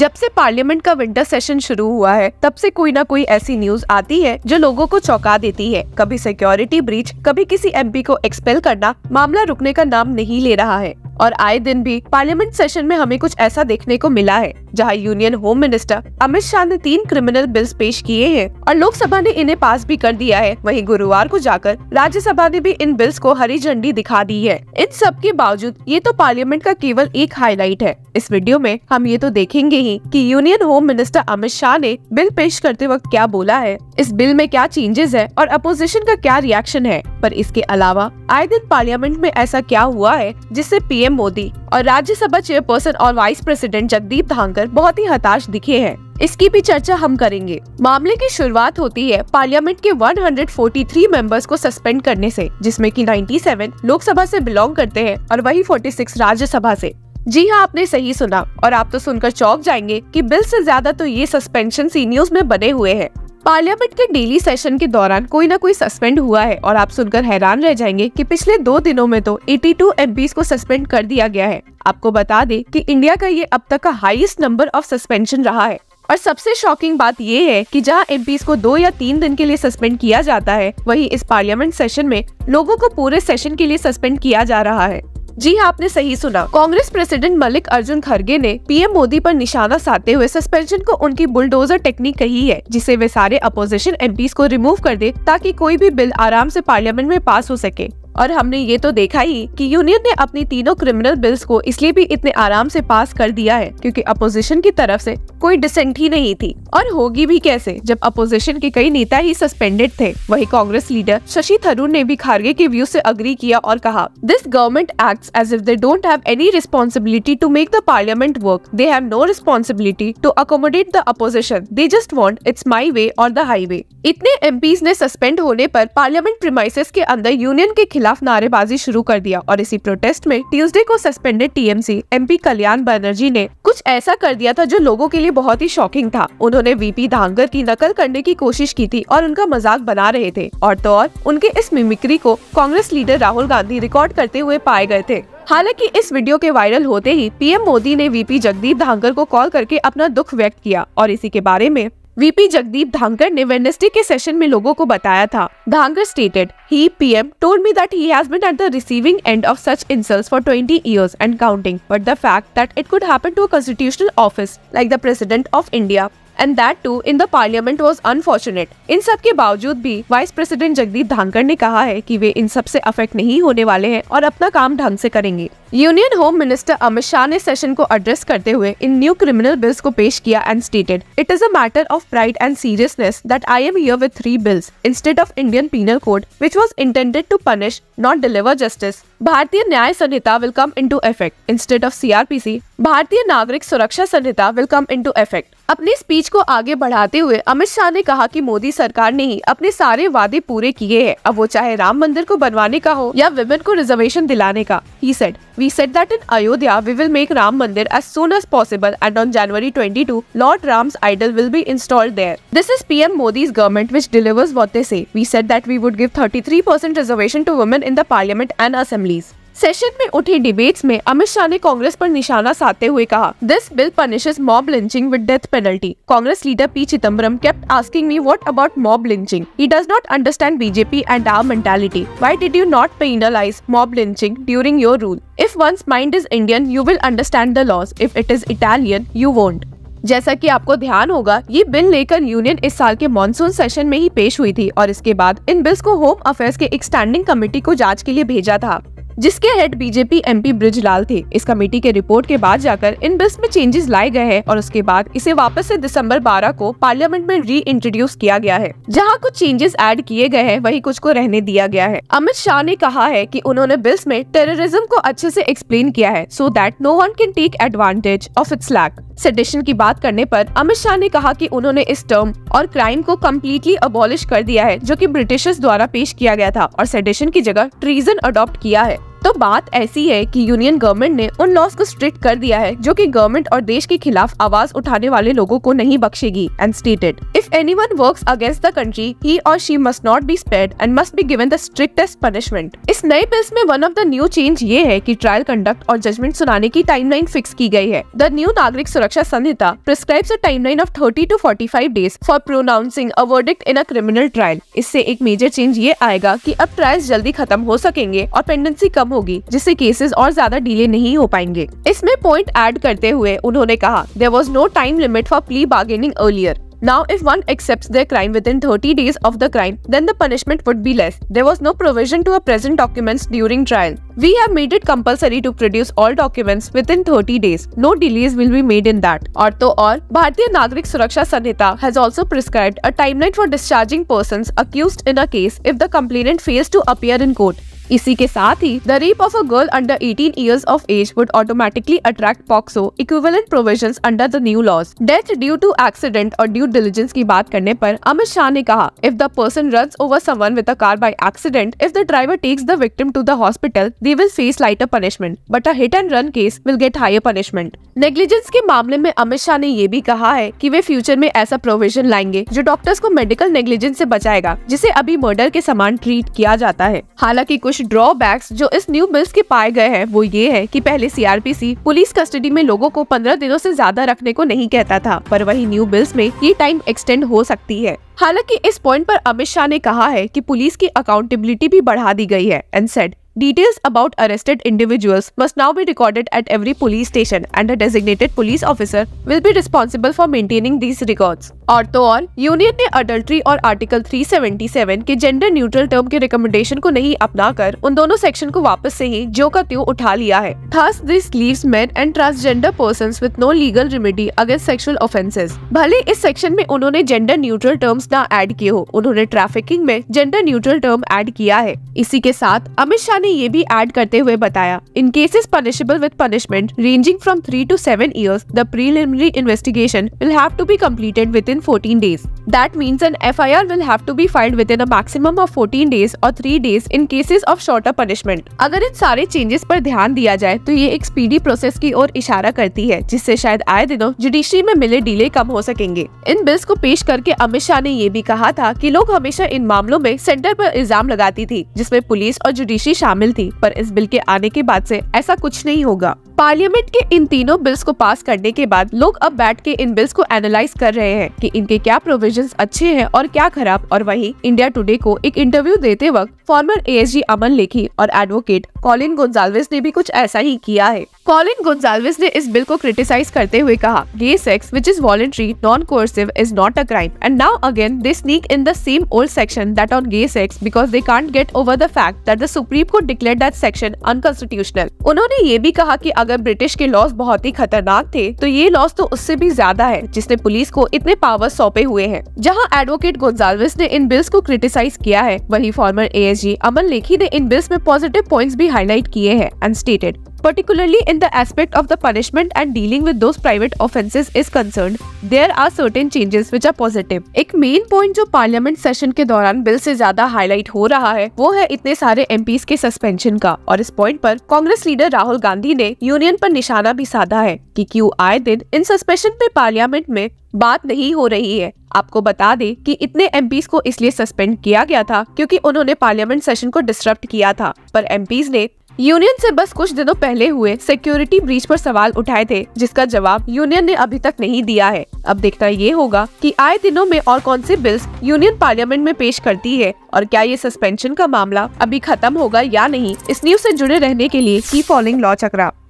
जब से पार्लियामेंट का विंटर सेशन शुरू हुआ है तब से कोई ना कोई ऐसी न्यूज आती है जो लोगों को चौंका देती है कभी सिक्योरिटी ब्रीच कभी किसी एमपी को एक्सपेल करना मामला रुकने का नाम नहीं ले रहा है और आए दिन भी पार्लियामेंट सेशन में हमें कुछ ऐसा देखने को मिला है जहां union home minister Amit Shah ने तीन क्रिमिनल बिल्स पेश किए हैं और लोकसभा ने इन्हें पास भी कर दिया है वहीं गुरुवार को जाकर राज्यसभा ने भी इन बिल्स को हरी झंडी दिखा दी है इन सब के बावजूद ये तो पार्लियामेंट का केवल एक हाईलाइट है इस वीडियो में हम ये तो देखेंगे ही कि union home minister Amit Shah ने बिल पेश करते वक्त क्या बोला है इस बिल में क्या चेंजेस है और अपोजिशन का क्या रिएक्शन है पर इसके अलावा आए दिन पार्लियामेंट में ऐसा क्या हुआ है जिससे पीएम मोदी और राज्यसभा चेयरपर्सन और वाइस प्रेसिडेंट जगदीप धांकर बहुत ही हताश दिखे हैं इसकी भी चर्चा हम करेंगे मामले की शुरुआत होती है पार्लियामेंट के 143 मेंबर्स को सस्पेंड करने से जिसमें कि 97 लोकसभा से बिलोंग करते हैं और वही 46 राज्यसभा से जी हाँ आपने सही सुना और आप तो सुनकर चौक जाएंगे कि बिल से ज्यादा तो ये सस्पेंशन सीनियर्स में बने हुए हैं पार्लियामेंट के डेली सेशन के दौरान कोई ना कोई सस्पेंड हुआ है और आप सुनकर हैरान रह जाएंगे कि पिछले दो दिनों में तो 82 एमपी को सस्पेंड कर दिया गया है आपको बता दें कि इंडिया का ये अब तक का हाईएस्ट नंबर ऑफ सस्पेंशन रहा है और सबसे शॉकिंग बात ये है कि जहां एम को दो या तीन दिन के लिए सस्पेंड किया जाता है वहीं इस पार्लियामेंट सेशन में लोगों को पूरे सेशन के लिए सस्पेंड किया जा रहा है जी हाँ, आपने सही सुना कांग्रेस प्रेसिडेंट मलिक अर्जुन खड़गे ने पीएम मोदी पर निशाना साधते हुए सस्पेंशन को उनकी बुलडोजर टेक्निक कही है जिसे वे सारे अपोजिशन एमपीज को रिमूव कर दे ताकि कोई भी बिल आराम से पार्लियामेंट में पास हो सके और हमने ये तो देखा ही कि यूनियन ने अपनी तीनों क्रिमिनल बिल्स को इसलिए भी इतने आराम से पास कर दिया है क्योंकि अपोजिशन की तरफ से कोई डिसेंट ही नहीं थी और होगी भी कैसे जब अपोजिशन के कई नेता ही सस्पेंडेड थे वही कांग्रेस लीडर शशि थरूर ने भी खारगे के व्यू ऐसी अग्री किया और कहा this government act as if they don't have any responsibility to make the parliament work they have no responsibility to accommodate the opposition they just want it's my way और the highway इतने एम ने suspend होने आरोप parliament premises के अंदर union के खिलाफ खिलाफ नारेबाजी शुरू कर दिया और इसी प्रोटेस्ट में ट्यूजडे को suspended TMC MP Kalyan Banerjee ने कुछ ऐसा कर दिया था जो लोगों के लिए बहुत ही शॉकिंग था उन्होंने वीपी धांगर की नकल करने की कोशिश की थी और उनका मजाक बना रहे थे और तो और उनके इस मिमिक्री को कांग्रेस लीडर राहुल गांधी रिकॉर्ड करते हुए पाए गए थे हालांकि इस वीडियो के वायरल होते ही पीएम मोदी ने वीपी जगदीप धांगर को कॉल करके अपना दुख व्यक्त किया और इसी के बारे में वीपी जगदीप धांकर ने वेडनेसडे के सेशन में लोगों को बताया था Dhankhar stated he PM told me that he has been at the receiving end of such insults for 20 years and counting but the fact that it could happen to a constitutional office like the president of India and that too in the parliament was unfortunate इन सब के बावजूद भी vice president Jagdeep धानकर ने कहा है कि वे इन सब से अफेक्ट नहीं होने वाले हैं और अपना काम ढंग से करेंगे union home minister Amit Shah ने सेशन को एड्रेस करते हुए इन न्यू क्रिमिनल बिल्स को पेश किया and stated it is a matter of pride and seriousness that I am here with three bills instead of Indian penal code which was intended to punish not deliver justice Bharatiya Nyaya Sanhita will come into effect instead of CrPC Bharatiya Nagarik Suraksha Sanhita will come into effect अपनी speech को आगे बढ़ाते हुए अमित शाह ने कहा कि मोदी सरकार ने ही अपने सारे वादे पूरे किए हैं अब वो चाहे राम मंदिर को बनवाने का हो या विमेन को रिजर्वेशन दिलाने का ही said we said that in Ayodhya we will make Ram Mandir as soon as possible and on January 22 lord Ram's idol will be installed there this is PM Modi's government which delivers what they say we said that we would give 33% reservation to women in the parliament and assembly पुलिस session में उठे debates में अमित शाह ने कांग्रेस पर निशाना साधते हुए कहा this bill punishes mob lynching with death penalty Congress leader P Chidambaram kept asking me what about mob lynching he does not understand BJP and our mentality why did you not penalise mob lynching during your rule if one's mind is Indian you will understand the laws if it is Italian you won't जैसा कि आपको ध्यान होगा ये bill लेकर union इस साल के मानसून सेशन में ही पेश हुई थी और इसके बाद इन बिल्स को होम अफेयर्स के एक स्टैंडिंग कमेटी को जांच के लिए भेजा था जिसके हेड बीजेपी एमपी लाल थे इस कमेटी के रिपोर्ट के बाद जाकर इन बिल्स में चेंजेस लाए गए हैं और उसके बाद इसे वापस से दिसंबर 12 को पार्लियामेंट में री इंट्रोड्यूस किया गया है जहां कुछ चेंजेस ऐड किए गए हैं वही कुछ को रहने दिया गया है अमित शाह ने कहा है कि उन्होंने बिल्स में टेररिज्म को अच्छे ऐसी एक्सप्लेन किया है so that no one can take advantage of its lack sedition की बात करने पर अमित शाह ने कहा कि उन्होंने इस टर्म और क्राइम को कम्प्लीटली अबॉलिश कर दिया है जो कि ब्रिटिशर्स द्वारा पेश किया गया था और सेडिशन की जगह ट्रीजन अडॉप्ट किया है तो बात ऐसी है कि यूनियन गवर्नमेंट ने उन लॉस को स्ट्रिक्ट कर दिया है जो कि गवर्नमेंट और देश के खिलाफ आवाज उठाने वाले लोगों को नहीं बख्शेगी and stated if any one work against the country he और she must not be spared and must be given the strictest punishment इस नए बिल्स में one of the new change ये है की ट्रायल कंडक्ट और जजमेंट सुनाने की टाइमलाइन फिक्स की गई है the new Nagarik Suraksha Sanhita prescribes a timeline of thirty to forty five days for pronouncing a verdict in a criminal trial इससे एक मेजर चेंज ये आएगा की अब ट्रायल्स जल्दी खत्म हो सकेंगे और पेंडेंसी कम कम होगी जिससे केसेस और ज्यादा डिले नहीं हो पाएंगे इसमें पॉइंट एड करते हुए उन्होंने कहा there was no time limit for plea bargaining earlier Now, if one accepts their crime within 30 days of the crime, then the punishment would be less. There was no provision to present documents during trial. We have made it compulsory to produce all documents within 30 days. No delays will be made in that. और तो और भारतीय नागरिक सुरक्षा संहिता has also prescribed a timeline for discharging persons accused in a case if the complainant fails to appear in court. इसी के साथ ही the rape of a girl under 18 years of age would automatically attract POCSO equivalent provision under the new laws death due to accident और due diligence की बात करने पर अमित शाह ने कहा if the person run over someone with a car by accident if the driver takes the victim to the hospital they will face lighter punishment but a hit and run case will get higher punishment negligence के मामले में अमित शाह ने ये भी कहा है कि वे future में ऐसा प्रोविजन लाएंगे जो डॉक्टर्स को मेडिकल नेग्लिजेंस से बचाएगा जिसे अभी मर्डर के समान ट्रीट किया जाता है हालांकि कुछ कुछ ड्रॉबैक्स जो इस न्यू बिल्स के पाए गए हैं वो ये है कि पहले सीआरपीसी पुलिस कस्टडी में लोगों को पंद्रह दिनों से ज्यादा रखने को नहीं कहता था पर वही न्यू बिल्स में ये टाइम एक्सटेंड हो सकती है हालांकि इस पॉइंट पर अमित शाह ने कहा है कि पुलिस की अकाउंटेबिलिटी भी बढ़ा दी गई है and said Details about arrested individuals must now be recorded at every police station and a designated police officer will be responsible for maintaining these records. और तो और यूनियन ने अडल्ट्री और आर्टिकल 377 के जेंडर न्यूट्रल टर्म के recommendation को नहीं अपनाकर उन दोनों सेक्शन को वापस से ही जो का त्यों उठा लिया है thus this leaves men and transgender person with no legal remedy against sexual offences भले इस सेक्शन में उन्होंने जेंडर न्यूट्रल टर्म्स ना ऐड किए हो उन्होंने ट्रैफिकिंग में जेंडर न्यूट्रल टर्म ऐड किया है इसी के साथ अमित शाह ने ये भी एड करते हुए बताया in cases punishable with punishment ranging from three to seven years the preliminary investigation will have to be completed within fourteen days that means an F I R will have to be filed within a maximum of fourteen days और three days in cases of shorter punishment अगर इन सारे changes पर ध्यान दिया जाए तो ये एक स्पीडी प्रोसेस की ओर इशारा करती है जिससे शायद आए दिनों जुडिशरी में मिले डीले कम हो सकेंगे इन बिल्स को पेश करके अमित शाह ने ये भी कहा था कि लोग हमेशा इन मामलों में सेंटर पर इल्जाम लगाती थी जिसमें पुलिस और जुडिशरी शामिल शामिल थी पर इस बिल के आने के बाद से ऐसा कुछ नहीं होगा पार्लियामेंट के इन तीनों बिल्स को पास करने के बाद लोग अब बैठ के इन बिल्स को एनालाइज कर रहे हैं कि इनके क्या प्रोविजन अच्छे हैं और क्या खराब और वही इंडिया टुडे को एक इंटरव्यू देते वक्त फॉर्मर एएसजी अमन लेखी और एडवोकेट कॉलिन गोंजाल्विस ने भी कुछ ऐसा ही किया है कॉलिन गोंजाल्विस ने इस बिल को क्रिटिसाइज करते हुए कहा gay sex which is voluntary non coercive is not a crime and now again this nick in the same old section that on gay sex because they can't get over the fact that the Supreme Court declare that section unconstitutional उन्होंने ये भी कहा की अगर अगर British के loss बहुत ही खतरनाक थे तो ये लॉस तो उससे भी ज्यादा है जिसने पुलिस को इतने पावर सौंपे हुए हैं जहाँ एडवोकेट गोन्जाल्विस ने इन बिल्स को क्रिटिसाइज किया है वही फॉर्मर एएसजी अमल लेखी ने इन बिल्स में पॉजिटिव पॉइंट्स भी हाईलाइट किए हैं and stated Particularly in the aspect of the punishment and dealing with those private offences is concerned, there are certain changes which are positive. एक मेन पॉइंट जो parliament session के दौरान bill से ज्यादा highlight हो रहा है वो है इतने सारे एम के सस्पेंशन का और इस पॉइंट पर कांग्रेस लीडर राहुल गांधी ने यूनियन पर निशाना भी साधा है कि क्यों आए दिन इन सस्पेंशन पे पार्लियामेंट में बात नहीं हो रही है आपको बता दें कि इतने एम को इसलिए सस्पेंड किया गया था क्योंकि उन्होंने पार्लियामेंट सेशन को डिस्टर्ब किया था पर एम ने यूनियन से बस कुछ दिनों पहले हुए सिक्योरिटी ब्रीच पर सवाल उठाए थे जिसका जवाब यूनियन ने अभी तक नहीं दिया है अब देखना ये होगा कि आए दिनों में और कौन से बिल्स यूनियन पार्लियामेंट में पेश करती है और क्या ये सस्पेंशन का मामला अभी खत्म होगा या नहीं इस न्यूज से जुड़े रहने के लिए की फॉलोइंग लॉ चक्रा